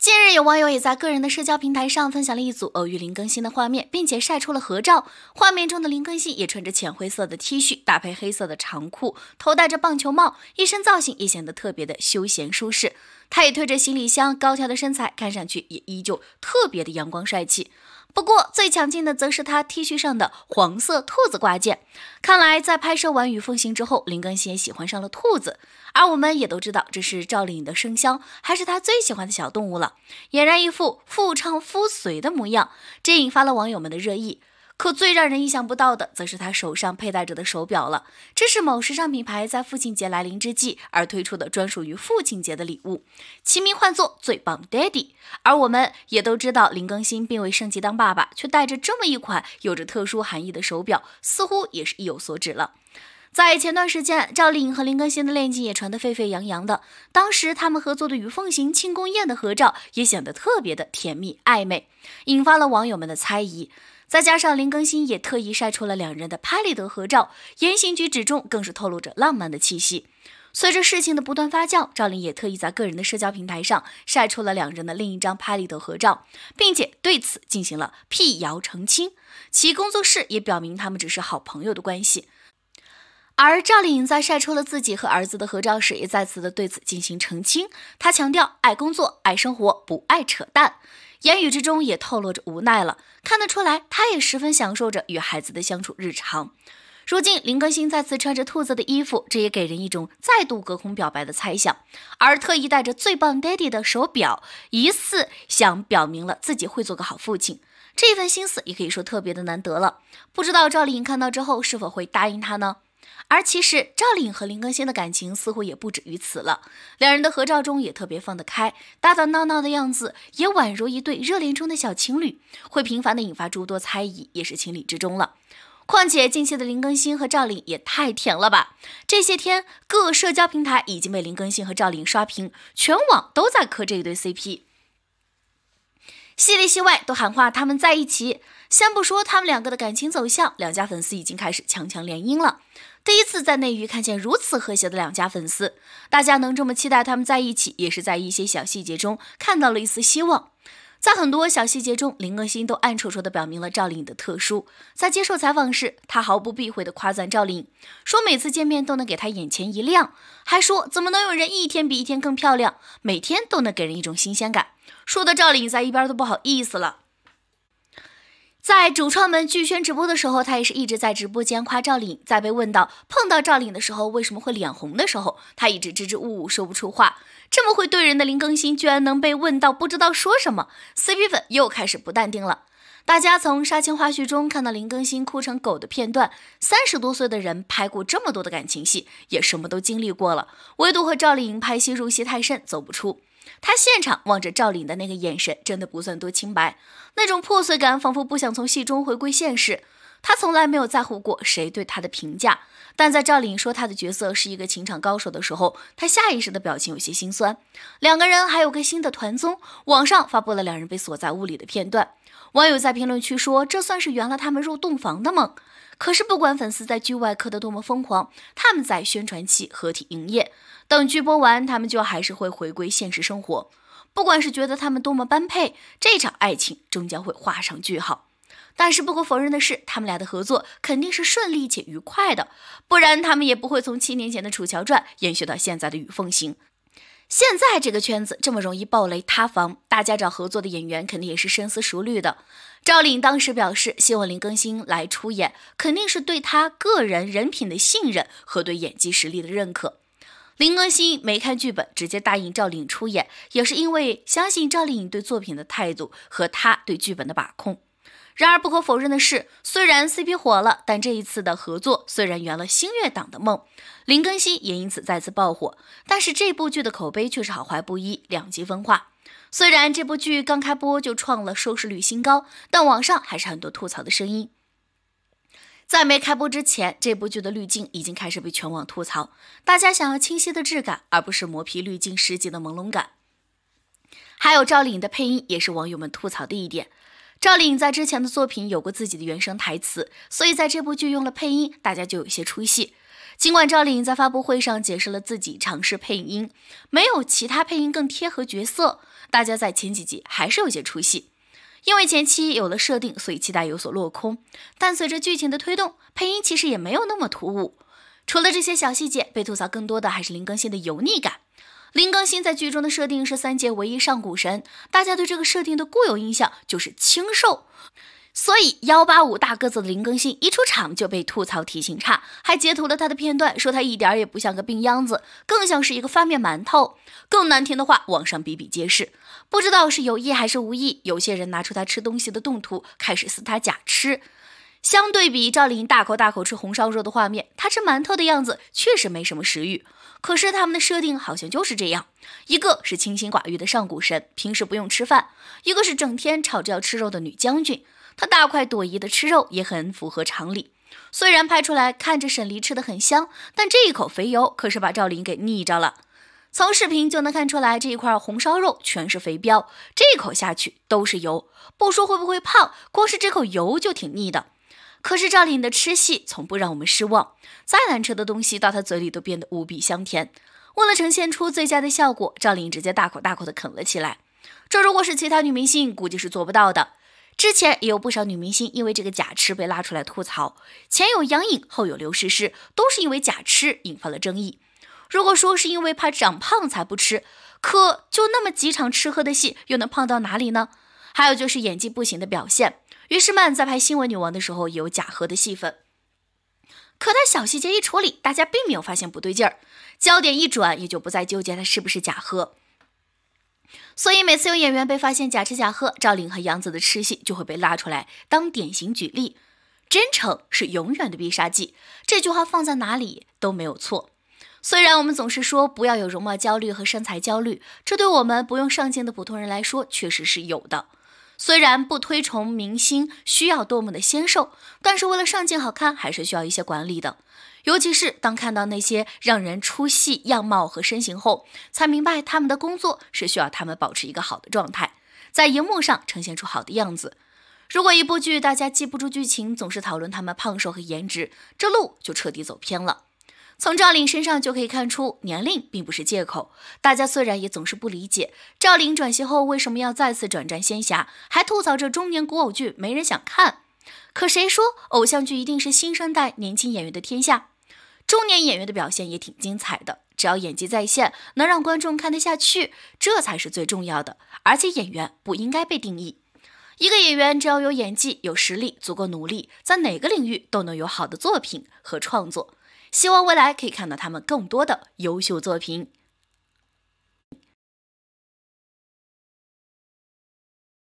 近日，有网友也在个人的社交平台上分享了一组偶遇林更新的画面，并且晒出了合照。画面中的林更新也穿着浅灰色的 T 恤，搭配黑色的长裤，头戴着棒球帽，一身造型也显得特别的休闲舒适。他也推着行李箱，高挑的身材看上去也依旧特别的阳光帅气。不过最强劲的则是他 T 恤上的黄色兔子挂件，看来在拍摄完《与凤行》之后，林更新也喜欢上了兔子，而我们也都知道这是赵丽颖的生肖，还是她最喜欢的小动物了，俨然一副妇唱夫随的模样，这引发了网友们的热议。可最让人意想不到的，则是他手上佩戴着的手表了。这是某时尚品牌在父亲节来临之际而推出的专属于父亲节的礼物，其名唤作“最棒 Daddy”。而我们也都知道，林更新并未升级当爸爸，却带着这么一款有着特殊含义的手表，似乎也是意有所指了。在前段时间，赵丽颖和林更新的恋情也传得沸沸扬扬的。当时他们合作的《与凤行》庆功宴的合照，也显得特别的甜蜜暧昧，引发了网友们的猜疑。再加上林更新也特意晒出了两人的拍立得合照，言行举止中更是透露着浪漫的气息。随着事情的不断发酵，赵丽也特意在个人的社交平台上晒出了两人的另一张拍立得合照，并且对此进行了辟谣澄清，其工作室也表明他们只是好朋友的关系。而赵丽颖在晒出了自己和儿子的合照时，也再次的对此进行澄清。她强调爱工作、爱生活，不爱扯淡，言语之中也透露着无奈了。看得出来，她也十分享受着与孩子的相处日常。如今林更新再次穿着兔子的衣服，这也给人一种再度隔空表白的猜想。而特意带着最棒爹地的手表，疑似想表明了自己会做个好父亲，这份心思也可以说特别的难得了。不知道赵丽颖看到之后是否会答应他呢？而其实赵丽颖和林更新的感情似乎也不止于此了，两人的合照中也特别放得开，打打闹闹的样子也宛如一对热恋中的小情侣，会频繁的引发诸多猜疑也是情理之中了。况且近期的林更新和赵丽颖也太甜了吧！这些天各社交平台已经被林更新和赵丽颖刷屏，全网都在磕这一对 CP，戏里戏外都喊话他们在一起。先不说他们两个的感情走向，两家粉丝已经开始强强联姻了。第一次在内娱看见如此和谐的两家粉丝，大家能这么期待他们在一起，也是在一些小细节中看到了一丝希望。在很多小细节中，林更新都暗戳戳地表明了赵丽颖的特殊。在接受采访时，他毫不避讳地夸赞赵丽颖，说每次见面都能给她眼前一亮，还说怎么能有人一天比一天更漂亮，每天都能给人一种新鲜感，说的赵丽颖在一边都不好意思了。在主创们拒宣直播的时候，他也是一直在直播间夸赵丽颖。在被问到碰到赵丽颖的时候为什么会脸红的时候，他一直支支吾吾说不出话。这么会对人的林更新，居然能被问到不知道说什么，CP 粉又开始不淡定了。大家从杀青花絮中看到林更新哭成狗的片段，三十多岁的人拍过这么多的感情戏，也什么都经历过了，唯独和赵丽颖拍戏入戏太深，走不出。他现场望着赵岭的那个眼神，真的不算多清白。那种破碎感，仿佛不想从戏中回归现实。他从来没有在乎过谁对他的评价，但在赵岭说他的角色是一个情场高手的时候，他下意识的表情有些心酸。两个人还有个新的团综，网上发布了两人被锁在屋里的片段。网友在评论区说，这算是圆了他们入洞房的梦。可是，不管粉丝在剧外磕得多么疯狂，他们在宣传期合体营业，等剧播完，他们就还是会回归现实生活。不管是觉得他们多么般配，这场爱情终将会画上句号。但是不可否认的是，他们俩的合作肯定是顺利且愉快的，不然他们也不会从七年前的《楚乔传》延续到现在的《雨凤行》。现在这个圈子这么容易爆雷塌房，大家找合作的演员肯定也是深思熟虑的。赵丽颖当时表示希望林更新来出演，肯定是对他个人人品的信任和对演技实力的认可。林更新没看剧本，直接答应赵丽颖出演，也是因为相信赵丽颖对作品的态度和她对剧本的把控。然而不可否认的是，虽然 CP 火了，但这一次的合作虽然圆了星月党的梦，林更新也因此再次爆火，但是这部剧的口碑却是好坏不一，两极分化。虽然这部剧刚开播就创了收视率新高，但网上还是很多吐槽的声音。在没开播之前，这部剧的滤镜已经开始被全网吐槽，大家想要清晰的质感，而不是磨皮滤镜十级的朦胧感。还有赵丽颖的配音也是网友们吐槽的一点。赵丽颖在之前的作品有过自己的原声台词，所以在这部剧用了配音，大家就有些出戏。尽管赵丽颖在发布会上解释了自己尝试配音，没有其他配音更贴合角色，大家在前几集还是有些出戏，因为前期有了设定，所以期待有所落空。但随着剧情的推动，配音其实也没有那么突兀。除了这些小细节被吐槽，更多的还是林更新的油腻感。林更新在剧中的设定是三界唯一上古神，大家对这个设定的固有印象就是清瘦，所以幺八五大个子的林更新一出场就被吐槽体型差，还截图了他的片段，说他一点也不像个病秧子，更像是一个发面馒头。更难听的话，网上比比皆是，不知道是有意还是无意，有些人拿出他吃东西的动图，开始撕他假吃。相对比赵丽颖大口大口吃红烧肉的画面，她吃馒头的样子确实没什么食欲。可是他们的设定好像就是这样，一个是清心寡欲的上古神，平时不用吃饭；一个是整天吵着要吃肉的女将军，她大快朵颐的吃肉也很符合常理。虽然拍出来看着沈璃吃的很香，但这一口肥油可是把赵丽颖给腻着了。从视频就能看出来，这一块红烧肉全是肥膘，这一口下去都是油，不说会不会胖，光是这口油就挺腻的。可是赵丽颖的吃戏从不让我们失望，再难吃的东西到她嘴里都变得无比香甜。为了呈现出最佳的效果，赵丽颖直接大口大口地啃了起来。这如果是其他女明星，估计是做不到的。之前也有不少女明星因为这个假吃被拉出来吐槽，前有杨颖，后有刘诗诗，都是因为假吃引发了争议。如果说是因为怕长胖才不吃，可就那么几场吃喝的戏，又能胖到哪里呢？还有就是演技不行的表现。于是曼在拍《新闻女王》的时候有假喝的戏份，可他小细节一处理，大家并没有发现不对劲儿。焦点一转，也就不再纠结他是不是假喝。所以每次有演员被发现假吃假喝，赵丽和杨紫的吃戏就会被拉出来当典型举例。真诚是永远的必杀技，这句话放在哪里都没有错。虽然我们总是说不要有容貌焦虑和身材焦虑，这对我们不用上镜的普通人来说确实是有的。虽然不推崇明星需要多么的纤瘦，但是为了上镜好看，还是需要一些管理的。尤其是当看到那些让人出戏样貌和身形后，才明白他们的工作是需要他们保持一个好的状态，在荧幕上呈现出好的样子。如果一部剧大家记不住剧情，总是讨论他们胖瘦和颜值，这路就彻底走偏了。从赵丽身上就可以看出，年龄并不是借口。大家虽然也总是不理解赵丽转型后为什么要再次转战仙侠，还吐槽这中年古偶剧没人想看。可谁说偶像剧一定是新生代年轻演员的天下？中年演员的表现也挺精彩的，只要演技在线，能让观众看得下去，这才是最重要的。而且演员不应该被定义，一个演员只要有演技、有实力、足够努力，在哪个领域都能有好的作品和创作。希望未来可以看到他们更多的优秀作品。